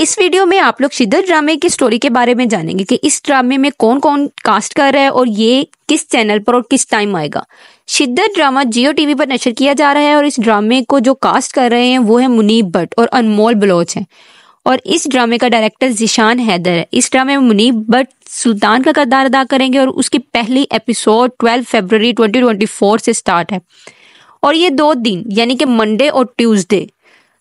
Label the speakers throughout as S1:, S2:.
S1: इस वीडियो में आप लोग शिद्दत ड्रामे की स्टोरी के बारे में जानेंगे कि इस ड्रामे में कौन कौन कास्ट कर रहा है और ये किस चैनल पर और किस टाइम आएगा शिद्दत ड्रामा जियो टीवी पर नशर किया जा रहा है और इस ड्रामे को जो कास्ट कर रहे हैं वो है मुनीब भट्ट और अनमोल बलोच है और इस ड्रामे का डायरेक्टर जिशान हैदर है इस ड्रामे में मुनीब भट्ट सुल्तान का किरदार अदा करेंगे और उसकी पहली एपिसोड 12 फरवरी 2024 से स्टार्ट है और ये दो दिन यानी कि मंडे और ट्यूसडे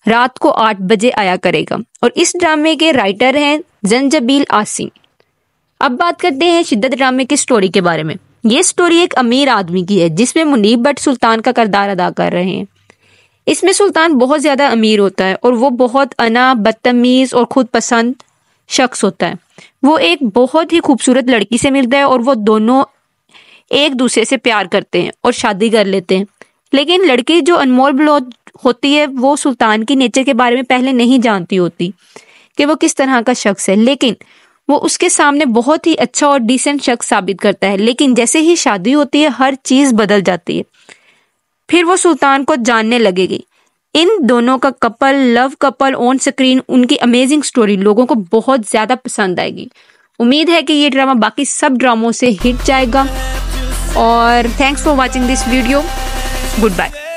S1: रात को आठ बजे आया करेगा और इस ड्रामे के राइटर हैं जंजबील आसिम अब बात करते हैं शिद्दत ड्रामे की स्टोरी के बारे में ये स्टोरी एक अमीर आदमी की है जिसमें मुनीब भट्ट सुल्तान का करदार अदा कर रहे हैं इसमें सुल्तान बहुत ज़्यादा अमीर होता है और वो बहुत अना बदतमीज़ और खुद पसंद शख्स होता है वो एक बहुत ही खूबसूरत लड़की से मिलता है और वो दोनों एक दूसरे से प्यार करते हैं और शादी कर लेते हैं लेकिन लड़की जो अनमोल बलोच होती है वो सुल्तान की नेचर के बारे में पहले नहीं जानती होती कि वो किस तरह का शख्स है लेकिन वो उसके सामने बहुत ही अच्छा और डिसेंट शख्स साबित करता है लेकिन जैसे ही शादी होती है हर चीज़ बदल जाती है फिर वो सुल्तान को जानने लगेगी इन दोनों का couple love couple on screen उनकी अमेजिंग स्टोरी लोगों को बहुत ज़्यादा पसंद आएगी उम्मीद है कि ये ड्रामा बाकी सब ड्रामों से हिट जाएगा और thanks for watching this video good bye